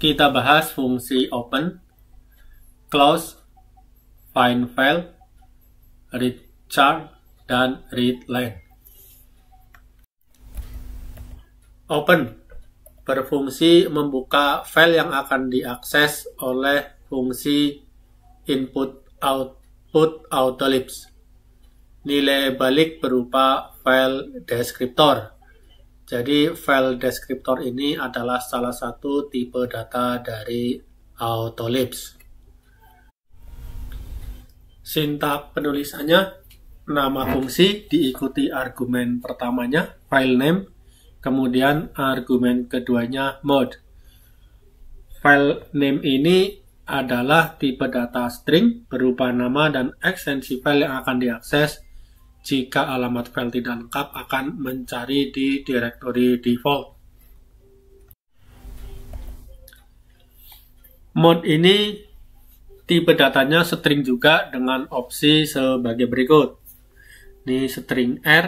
kita bahas fungsi open, close, find file, read char, dan read line. Open berfungsi membuka file yang akan diakses oleh fungsi input output autolips. Nilai balik berupa file deskriptor jadi file deskriptor ini adalah salah satu tipe data dari Autolibs. Sintak penulisannya nama fungsi diikuti argumen pertamanya file name, kemudian argumen keduanya mode. File name ini adalah tipe data string berupa nama dan ekstensi file yang akan diakses jika alamat file tidak lengkap akan mencari di directory default. Mode ini tipe datanya string juga dengan opsi sebagai berikut. Ini string R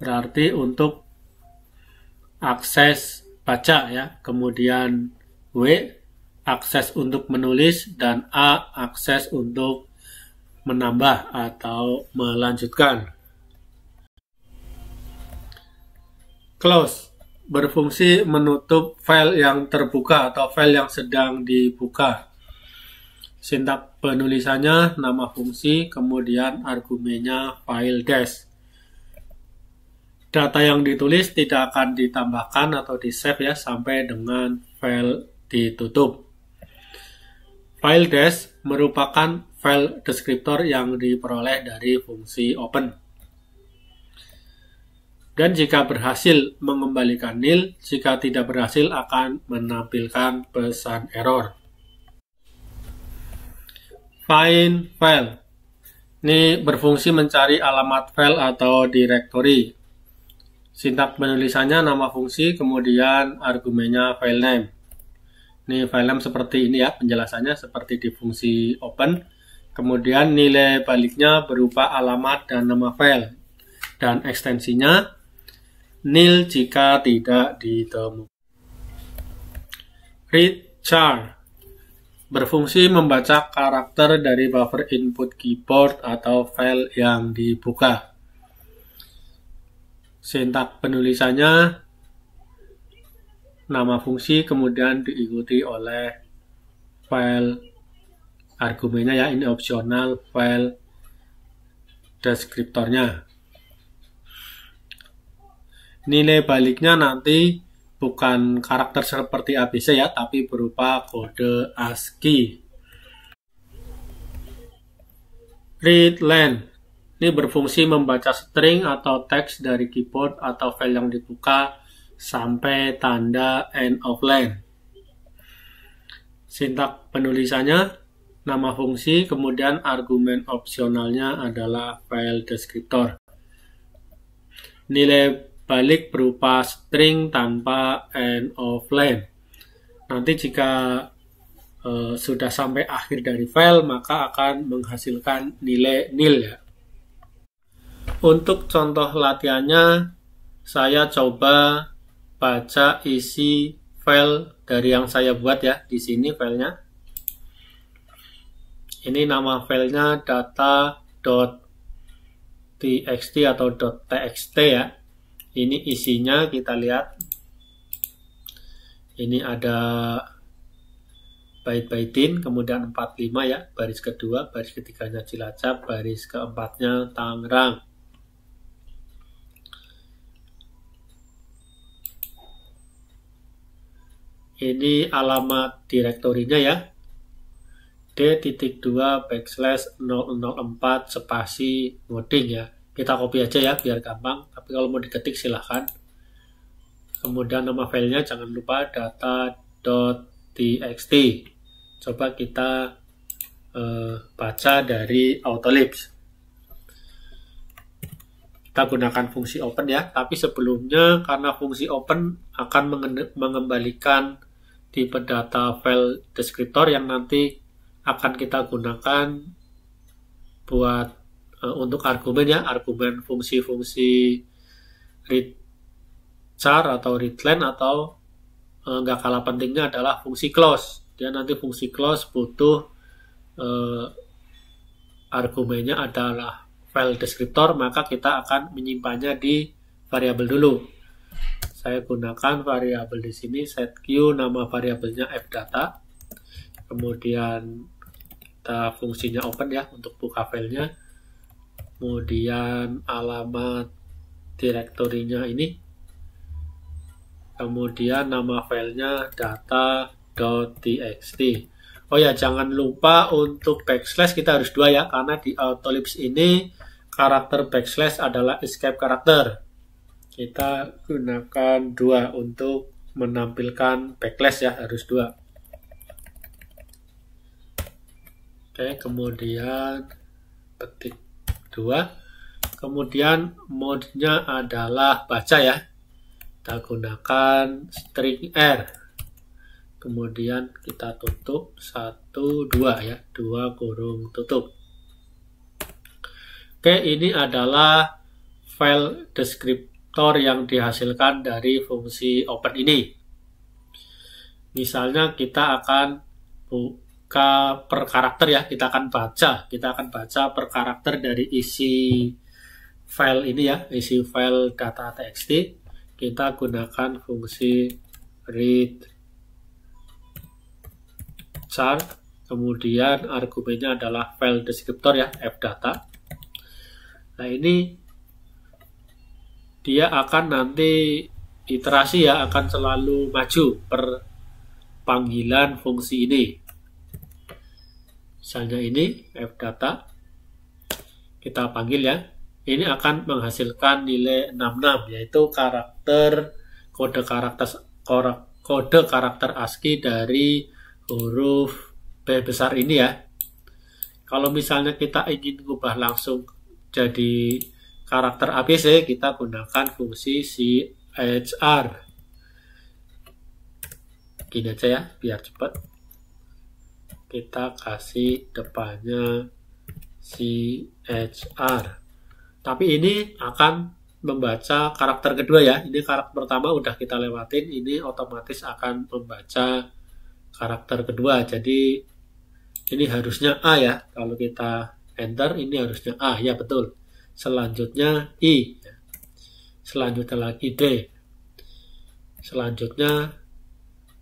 berarti untuk akses baca ya, kemudian W akses untuk menulis dan A akses untuk menambah atau melanjutkan. Close berfungsi menutup file yang terbuka atau file yang sedang dibuka. Sintak penulisannya nama fungsi, kemudian argumennya file dash. Data yang ditulis tidak akan ditambahkan atau di-save ya sampai dengan file ditutup. File dash merupakan file descriptor yang diperoleh dari fungsi open. Dan jika berhasil mengembalikan nil, jika tidak berhasil akan menampilkan pesan error. Find file. Ini berfungsi mencari alamat file atau directory. Sintak penulisannya nama fungsi, kemudian argumennya file name. Ini file name seperti ini ya, penjelasannya seperti di fungsi open. Kemudian nilai baliknya berupa alamat dan nama file dan ekstensinya nil jika tidak ditemukan. Read char berfungsi membaca karakter dari buffer input keyboard atau file yang dibuka. Sintak penulisannya nama fungsi kemudian diikuti oleh file argumennya ya ini opsional file deskriptornya nilai baliknya nanti bukan karakter seperti ABC ya tapi berupa kode ASCII read line ini berfungsi membaca string atau teks dari keyboard atau file yang dibuka sampai tanda end of line sintak penulisannya nama fungsi, kemudian argumen opsionalnya adalah file descriptor. Nilai balik berupa string tanpa end of line. Nanti jika e, sudah sampai akhir dari file, maka akan menghasilkan nilai nil ya. Untuk contoh latihannya, saya coba baca isi file dari yang saya buat ya. Di sini filenya ini nama filenya data.txt atau .txt ya ini isinya kita lihat ini ada bait-baitin, kemudian 45 ya, baris kedua, baris ketiganya Cilacap, baris keempatnya Tangerang. Ini alamat direktorinya ya, d.2 backslash 004 spasi ngoding ya. Kita copy aja ya biar gampang, tapi kalau mau diketik silahkan. Kemudian nama filenya jangan lupa data.txt. Coba kita eh, baca dari autolips Kita gunakan fungsi open ya, tapi sebelumnya karena fungsi open akan mengembalikan tipe data file deskriptor yang nanti akan kita gunakan buat uh, untuk argumen ya argumen fungsi-fungsi read char atau read line atau eh, nggak uh, kalah pentingnya adalah fungsi close dia nanti fungsi close butuh uh, argumennya adalah file descriptor maka kita akan menyimpannya di variabel dulu saya gunakan variabel di sini set queue nama variabelnya f data kemudian kita fungsinya open ya untuk buka filenya kemudian alamat direktorinya ini kemudian nama filenya data.txt oh ya jangan lupa untuk backslash kita harus dua ya karena di autolips ini karakter backslash adalah escape karakter kita gunakan dua untuk menampilkan backslash ya harus dua Oke, kemudian petik dua, Kemudian modenya adalah baca ya. Kita gunakan string R. Kemudian kita tutup satu dua ya. dua kurung tutup. Oke, ini adalah file descriptor yang dihasilkan dari fungsi open ini. Misalnya kita akan per karakter ya kita akan baca kita akan baca per karakter dari isi file ini ya isi file data txt kita gunakan fungsi read char kemudian argumennya adalah file descriptor ya f data nah ini dia akan nanti iterasi ya akan selalu maju per panggilan fungsi ini misalnya ini f data kita panggil ya ini akan menghasilkan nilai 66 yaitu karakter kode karakter kode karakter ASCII dari huruf B besar ini ya kalau misalnya kita ingin ubah langsung jadi karakter ABC kita gunakan fungsi CHR gini aja ya biar cepat kita kasih depannya CHR. Tapi ini akan membaca karakter kedua ya. Ini karakter pertama udah kita lewatin, ini otomatis akan membaca karakter kedua. Jadi ini harusnya A ya. Kalau kita enter ini harusnya A ya betul. Selanjutnya I. Selanjutnya lagi D. Selanjutnya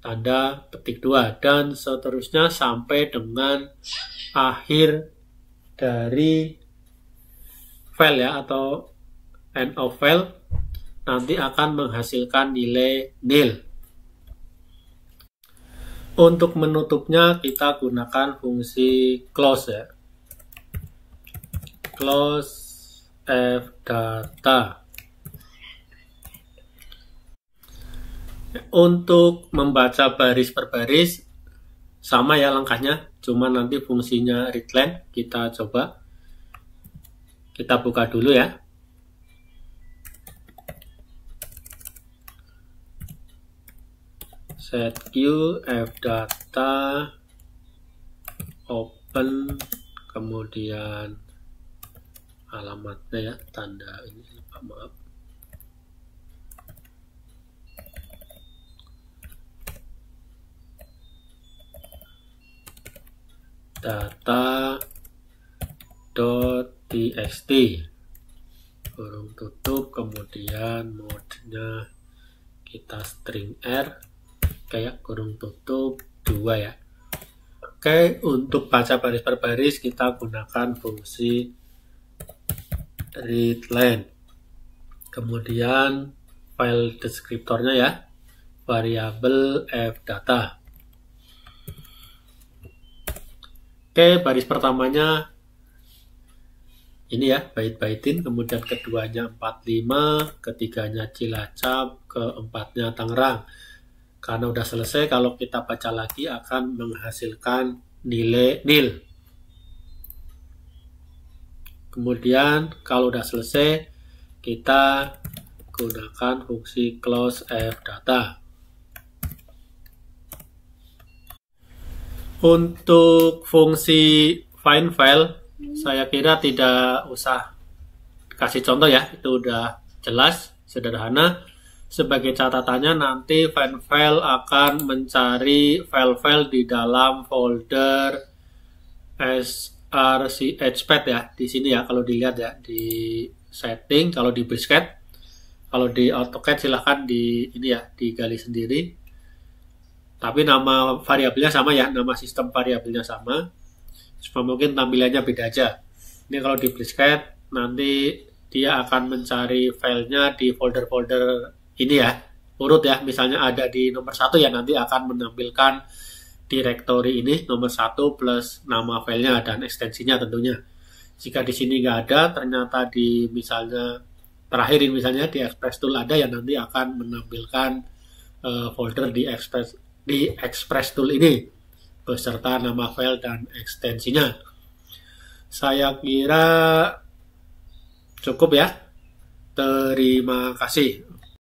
tanda petik dua dan seterusnya sampai dengan akhir dari file ya atau end of file nanti akan menghasilkan nilai nil. Untuk menutupnya kita gunakan fungsi close ya. Close f data. Untuk membaca baris per baris, sama ya langkahnya, cuma nanti fungsinya readline kita coba. Kita buka dulu ya. set F data open kemudian alamatnya ya tanda ini maaf data.txt kurung tutup kemudian modenya kita string r kayak kurung tutup dua ya oke untuk baca baris per baris kita gunakan fungsi read readline kemudian file deskriptornya ya variabel f data Oke, baris pertamanya ini ya, bait-baitin, kemudian keduanya 45, ketiganya Cilacap, keempatnya Tangerang. Karena udah selesai, kalau kita baca lagi akan menghasilkan nilai nil. Kemudian kalau udah selesai, kita gunakan fungsi close f data. Untuk fungsi find file, saya kira tidak usah kasih contoh ya, itu udah jelas, sederhana. Sebagai catatannya nanti find file akan mencari file-file di dalam folder srchpad ya, di sini ya kalau dilihat ya di setting, kalau di brisket, kalau di AutoCAD silahkan di ini ya digali sendiri tapi nama variabelnya sama ya nama sistem variabelnya sama cuma mungkin tampilannya beda aja ini kalau di brisket nanti dia akan mencari filenya di folder-folder ini ya urut ya misalnya ada di nomor satu ya nanti akan menampilkan directory ini nomor satu plus nama filenya dan ekstensinya tentunya jika di sini nggak ada ternyata di misalnya terakhir misalnya di Express Tool ada ya nanti akan menampilkan uh, folder di Express di Express Tool ini beserta nama file dan ekstensinya. Saya kira cukup ya. Terima kasih.